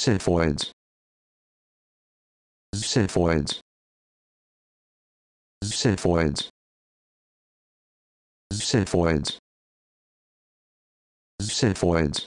Xiphoids. Xiphoids. Xiphoids. Xiphoids. Xiphoids.